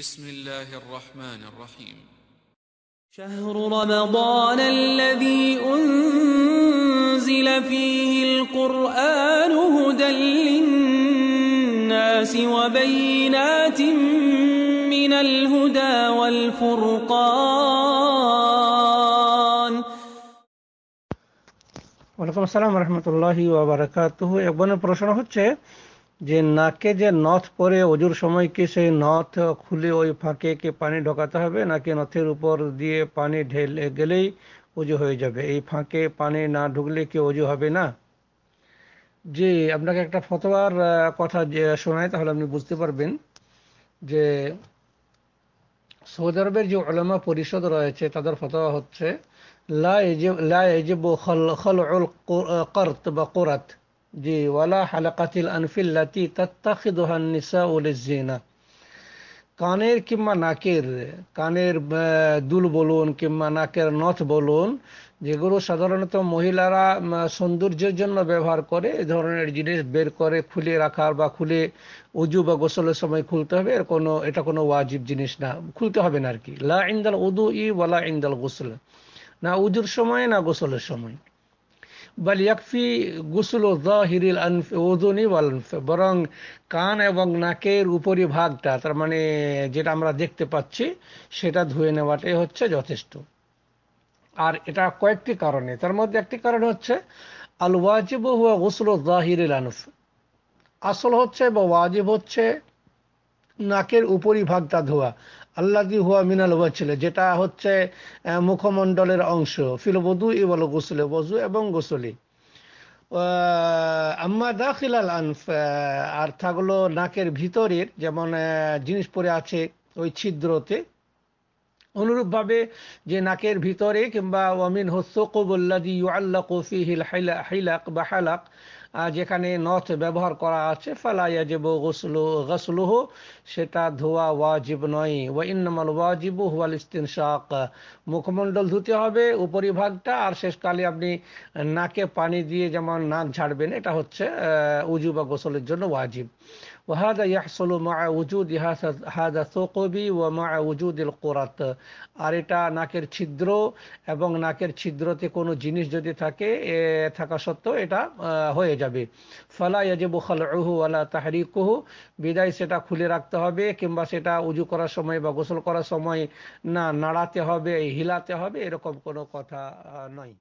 بسم الله الرحمن الرحيم شهر رمضان الذي أنزل فيه القرآن هدى للناس وبينات من الهدى والفرقان وعليكم السلام ورحمة الله وبركاته এক বোনের هو যে নাকে যে নথ পরে অজুর সময় কি সেই নথ খুলে ওই ফাঁকে কি পানি ঢোকাতে হবে নাকি নথের উপর দিয়ে পানি ঢেলে গেলেই অজু হয়ে যাবে এই ফাঁকে পানি না ঢুকলে কি অজু হবে না জি আপনাকে একটা ফতোয়ার কথা যে শোনায় তাহলে আপনি বুঝতে পারবেন যে সৌদি আরবের যে অলামা পরিষদ রয়েছে তাদের ফতোয়া হচ্ছে লা এজিব লা এজিব খল খল বা কোরাত জি ওয়ালা হালাকাতিল আনফিল্লাতি তাত্তাখিদুহান নিসা উলিজিনা কানের কিংবা নাকের কানের দুল বলুন কিংবা নাকের নথ বলুন যেগুলো সাধারণত মহিলারা সৌন্দর্যের জন্য ব্যবহার করে এ ধরনের জিনিস বের করে খুলে রাখার বা খুলে উজু বা গোসলের সময় খুলতে হবে এর কোনো এটা কোনো ওয়াজিব জিনিস না খুলতে হবে না আর কি লা ইন্দাল উদু ই ওয়ালা ইন্দাল গোসল না উজুর সময় না গোসলের সময় ইয়াকফি জাহিরিল আনফ বরং কান এবং নাকের উপরি ভাগটা তার মানে যেটা আমরা দেখতে পাচ্ছি সেটা ধুয়ে নেওয়াটাই হচ্ছে যথেষ্ট আর এটা কয়েকটি কারণে তার মধ্যে একটি কারণ হচ্ছে আল ওয়াজিব হুয়া গুসুল জাহিরিল আনফ আসল হচ্ছে বা ওয়াজিব হচ্ছে নাকের উপরিভাগটা ধোয়া আল্লাদি হুয়া মিনাল হুয়া ছিল যেটা হচ্ছে মুখমণ্ডলের অংশ ফিল বধু ই বলো গোসলে বজু এবং গোসলি আম্মা দাখিলাল আনফ আর থাকলো নাকের ভিতরের যেমন জিনিস পরে আছে ওই ছিদ্রতে অনুরূপভাবে যে নাকের ভিতরে কিংবা অমিন হস্যকুবল্লাদি ইউ আল্লাহ কফি হিল হাইলাক বা হালাক যেখানে নথ ব্যবহার করা আছে ফালাইয়া যেব গসলু গসলুহ সেটা ধোয়া ওয়াজিব নয় ওয়া ইন্নামাল ওয়াজিব হুয়াল ইস্তিন শাক মুখমণ্ডল ধুতে হবে উপরিভাগটা আর শেষকালে আপনি নাকে পানি দিয়ে যেমন নাক ঝাড়বেন এটা হচ্ছে উজু বা গোসলের জন্য ওয়াজিব وهذا يحصل مع وجود هذا الثقب ومع وجود القرط আর এটা নাকের ছিদ্র এবং নাকের ছিদ্রতে কোনো জিনিস যদি থাকে থাকা সত্ত্বেও এটা হয়ে যায় যাবে ফালা উহু আলা ওয়ালা কুহু বিদায় সেটা খুলে রাখতে হবে কিংবা সেটা উজু করার সময় বা গোসল করার সময় না নাড়াতে হবে হিলাতে হবে এরকম কোনো কথা নয়